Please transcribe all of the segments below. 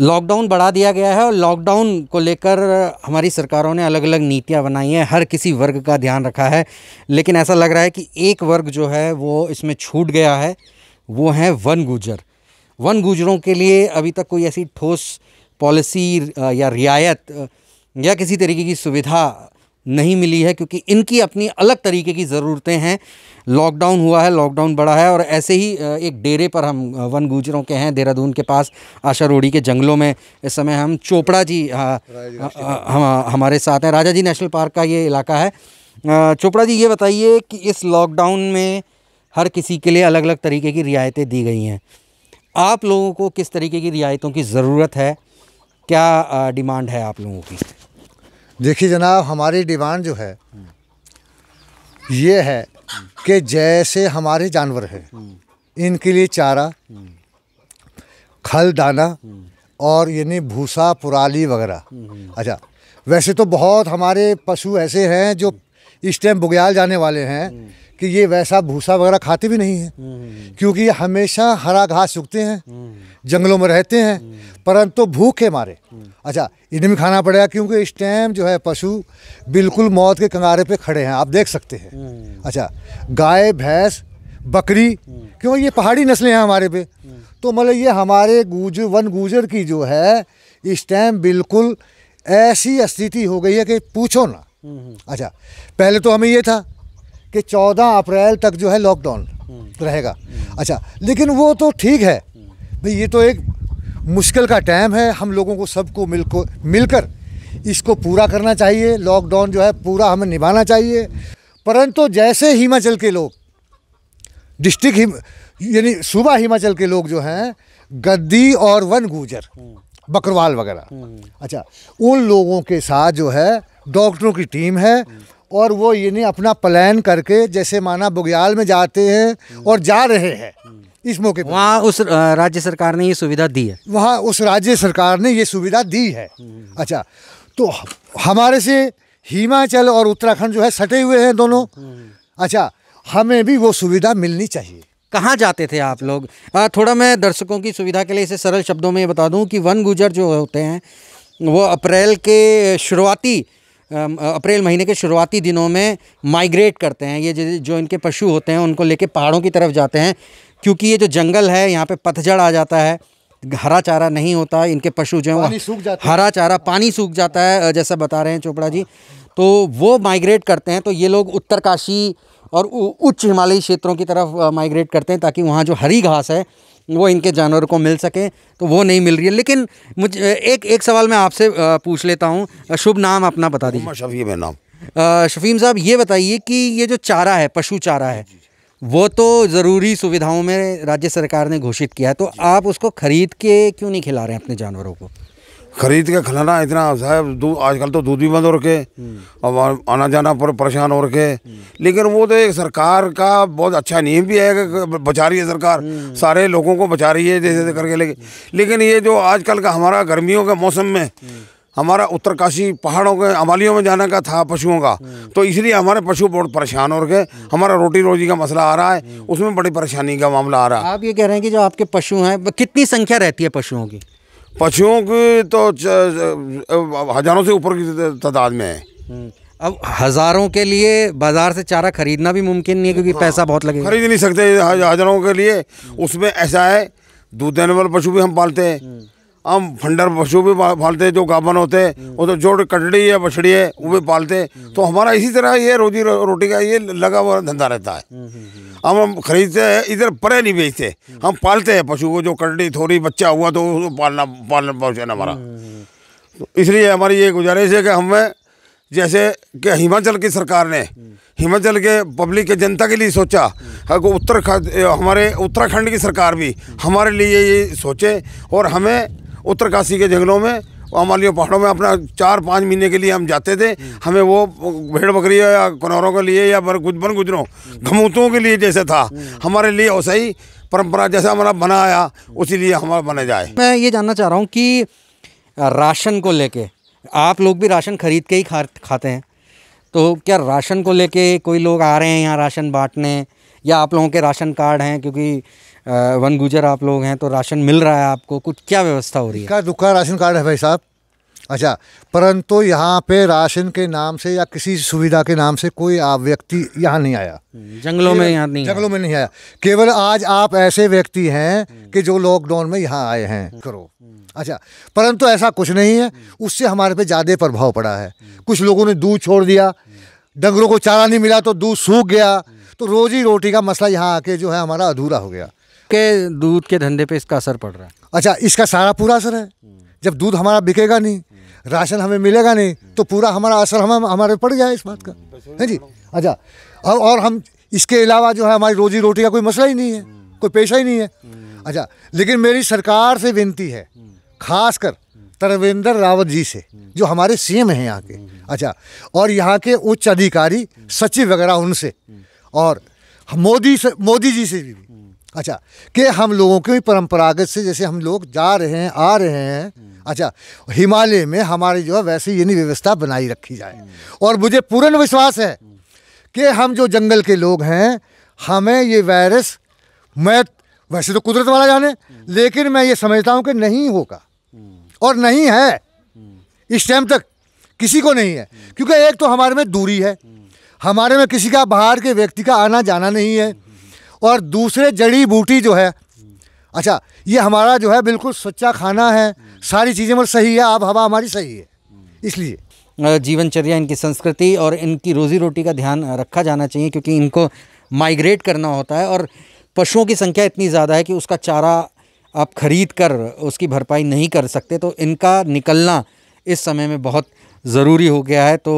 Lockdown बढ़ा दिया गया है और लॉकडाउन को लेकर हमारी सरकारों ने अलग अलग नीतियाँ बनाई हैं हर किसी वर्ग का ध्यान रखा है लेकिन ऐसा लग रहा है कि एक वर्ग जो है वो इसमें छूट गया है वो है वन गुजर वन गुजरों के लिए अभी तक कोई ऐसी ठोस पॉलिसी या रियायत या किसी तरीके की सुविधा नहीं मिली है क्योंकि इनकी अपनी अलग तरीके की ज़रूरतें हैं लॉकडाउन हुआ है लॉकडाउन बढ़ा है और ऐसे ही एक डेरे पर हम वन गुजरों के हैं देहरादून के पास आशा रोड़ी के जंगलों में इस समय हम चोपड़ा जी आ, हम हमारे साथ हैं राजा जी नेशनल पार्क का ये इलाका है चोपड़ा जी ये बताइए कि इस लॉकडाउन में हर किसी के लिए अलग अलग तरीके की रियायतें दी गई हैं आप लोगों को किस तरीके की रियायतों की ज़रूरत है क्या डिमांड है आप लोगों की देखिए जनाब हमारी डिमांड जो है ये है कि जैसे हमारे जानवर हैं इनके लिए चारा खल दाना और यानी भूसा पुराली वगैरह अच्छा वैसे तो बहुत हमारे पशु ऐसे हैं जो इस टाइम बुग्याल जाने वाले हैं कि ये वैसा भूसा वगैरह खाते भी नहीं है हम्म, हम्म, हम्म। क्योंकि ये हमेशा हरा घास उगते हैं जंगलों में रहते हैं परंतु भूख भूखे मारे अच्छा इन्हें भी खाना पड़ेगा क्योंकि इस टाइम जो है पशु बिल्कुल मौत के कंगारे पे खड़े हैं आप देख सकते हैं अच्छा गाय भैंस बकरी क्योंकि ये पहाड़ी नस्लें हैं हमारे पे तो मतलब ये हमारे गुजर वन गुजर की जो है इस टाइम बिल्कुल ऐसी स्थिति हो गई है कि पूछो ना अच्छा पहले तो हमें ये था कि 14 अप्रैल तक जो है लॉकडाउन हम्म। रहेगा हम्म। अच्छा लेकिन वो तो ठीक है भाई ये तो एक मुश्किल का टाइम है हम लोगों को सबको मिल को मिलकर इसको पूरा करना चाहिए लॉकडाउन जो है पूरा हमें निभाना चाहिए परंतु जैसे हिमाचल के लोग डिस्ट्रिक्ट हिम यानी सुबह हिमाचल के लोग जो हैं गद्दी और वन गुजर हम्म। बकरवाल वगैरह अच्छा उन लोगों के साथ जो है डॉक्टरों की टीम है और वो इन्हें अपना प्लान करके जैसे माना बुग्याल में जाते हैं और जा रहे हैं इस मौके पर वहाँ उस राज्य सरकार ने ये सुविधा दी है वहाँ उस राज्य सरकार ने ये सुविधा दी है अच्छा तो हमारे से हिमाचल और उत्तराखंड जो है सटे हुए हैं दोनों अच्छा हमें भी वो सुविधा मिलनी चाहिए कहाँ जाते थे आप लोग आ, थोड़ा मैं दर्शकों की सुविधा के लिए इसे सरल शब्दों में बता दूँ कि वन गुजर जो होते हैं वो अप्रैल के शुरुआती अप्रैल महीने के शुरुआती दिनों में माइग्रेट करते हैं ये जो इनके पशु होते हैं उनको लेके पहाड़ों की तरफ जाते हैं क्योंकि ये जो जंगल है यहाँ पे पतझड़ आ जाता है हरा चारा नहीं होता इनके पशु जो है सूख जाता हरा चारा पानी सूख जाता है जैसा बता रहे हैं चोपड़ा जी तो वो माइग्रेट करते हैं तो ये लोग उत्तरकाशी और उच्च हिमालयी क्षेत्रों की तरफ माइग्रेट करते हैं ताकि वहाँ जो हरी घास है वो इनके जानवर को मिल सके तो वो नहीं मिल रही है लेकिन मुझे एक एक सवाल मैं आपसे पूछ लेता हूँ शुभ नाम अपना बता दीजिए शफी मेरा नाम शफीम साहब ये बताइए कि ये जो चारा है पशु चारा है वो तो ज़रूरी सुविधाओं में राज्य सरकार ने घोषित किया है तो आप उसको ख़रीद के क्यों नहीं खिला रहे हैं अपने जानवरों को खरीद के खिलाना इतना साहब दूध आजकल तो दूध भी बंद हो रखे और हम्म। आना जाना पर परेशान हो रखे हम्म। लेकिन वो तो एक सरकार का बहुत अच्छा नियम भी है कि बचा रही है सरकार हम्म। सारे लोगों को बचा रही है जैसे करके लेके लेकिन ये जो आजकल का हमारा गर्मियों के मौसम में हमारा उत्तरकाशी पहाड़ों के अमालियों में जाने का था पशुओं का तो इसलिए हमारे पशु बहुत परेशान हो रखे हमारा रोटी रोजी का मसला आ रहा है उसमें बड़ी परेशानी का मामला आ रहा है आप ये कह रहे हैं कि जो आपके पशु हैं कितनी संख्या रहती है पशुओं की पशुओं की तो हजारों से ऊपर की तादाद में है हम्म। अब हज़ारों के लिए बाज़ार से चारा खरीदना भी मुमकिन नहीं है क्योंकि हाँ। पैसा बहुत लगेगा खरीद नहीं सकते हजारों के लिए हम्म। उसमें ऐसा है दूध देने वाले पशु भी हम पालते हैं हम्म। हम फंडर पशु भी पालते जो गाभन होते वो तो जोड़ कटड़ी है बछड़ी है वो भी पालते तो हमारा इसी तरह ये रोजी रो, रोटी का ये लगा हुआ धंधा रहता है हम्म, हम्म, हम्म। हम हम खरीदते हैं इधर परे नहीं बेचते हम पालते हैं पशु को जो कटड़ी थोड़ी बच्चा हुआ तो उसको पालना पालना पोषण हमारा तो इसलिए हमारी ये गुजारिश है कि हमें जैसे कि हिमाचल की सरकार ने हिमाचल के पब्लिक के जनता के लिए सोचा अगर उत्तराखंड हमारे उत्तराखंड की सरकार भी हमारे लिए ये सोचे और हमें उत्तरकाशी के जंगलों में हमारे पहाड़ों में अपना चार पाँच महीने के लिए हम जाते थे हमें वो भेड़ बकरी या कनौरों के लिए या बर बन गुजरों घमूतों के लिए जैसे था हमारे लिए वैसे परंपरा जैसा हमारा बना आया उसी लिए हमारा बने जाए मैं ये जानना चाह रहा हूँ कि राशन को लेके आप लोग भी राशन खरीद के ही खा खाते हैं तो क्या राशन को लेके कोई लोग आ रहे हैं यहाँ राशन बांटने या आप लोगों के राशन कार्ड हैं क्योंकि वन गुजर आप लोग हैं तो राशन मिल रहा है आपको कुछ क्या व्यवस्था हो रही है दुखा राशन कार्ड है भाई साहब अच्छा परंतु यहाँ पे राशन के नाम से या किसी सुविधा के नाम से कोई आप व्यक्ति यहाँ नहीं आया हम्म, जंगलों में यहाँ नहीं जंगलों में नहीं आया केवल आज आप ऐसे व्यक्ति हैं कि जो लॉकडाउन में यहाँ आए हैं करो अच्छा परंतु ऐसा कुछ नहीं है उससे हमारे पे ज़्यादा प्रभाव पड़ा है कुछ लोगों ने दूध छोड़ दिया डंगरों को चारा नहीं मिला तो दूध सूख गया तो रोजी रोटी का मसला यहाँ आके जो है हमारा अधूरा हो गया के दूध के धंधे पे इसका असर पड़ रहा है अच्छा इसका सारा पूरा असर है जब दूध हमारा बिकेगा नहीं राशन हमें मिलेगा नहीं तो पूरा हमारा असर हम हमारे पड़ गया इस बात का है जी अच्छा और, और हम इसके अलावा जो है हमारी रोजी रोटी का कोई मसला ही नहीं है कोई पेशा ही नहीं है अच्छा लेकिन मेरी सरकार से विनती है खासकर त्रिवेंद्र रावत जी से जो हमारे सीएम हैं यहाँ के अच्छा और यहाँ के उच्च अधिकारी सचिव वगैरह उनसे और मोदी से मोदी जी से भी अच्छा कि हम लोगों की परंपरागत से जैसे हम लोग जा रहे हैं आ रहे हैं अच्छा हिमालय में हमारे जो है वैसे ये नहीं व्यवस्था बनाई रखी जाए और मुझे पूर्ण विश्वास है कि हम जो जंगल के लोग हैं हमें ये वायरस मैं वैसे तो कुदरत वाला जाने लेकिन मैं ये समझता हूँ कि नहीं होगा और नहीं है इस टाइम तक किसी को नहीं है क्योंकि एक तो हमारे में दूरी है हमारे में किसी का बाहर के व्यक्ति का आना जाना नहीं है और दूसरे जड़ी बूटी जो है अच्छा ये हमारा जो है बिल्कुल सच्चा खाना है सारी चीज़ें मतलब सही है आब हवा हमारी सही है इसलिए जीवनचर्या इनकी संस्कृति और इनकी रोज़ी रोटी का ध्यान रखा जाना चाहिए क्योंकि इनको माइग्रेट करना होता है और पशुओं की संख्या इतनी ज़्यादा है कि उसका चारा आप खरीद कर उसकी भरपाई नहीं कर सकते तो इनका निकलना इस समय में बहुत ज़रूरी हो गया है तो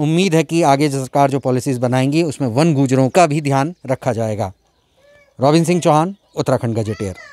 उम्मीद है कि आगे सरकार जो पॉलिसीज़ बनाएंगी उसमें वन गुजरों का भी ध्यान रखा जाएगा रॉबिन सिंह चौहान उत्तराखंड का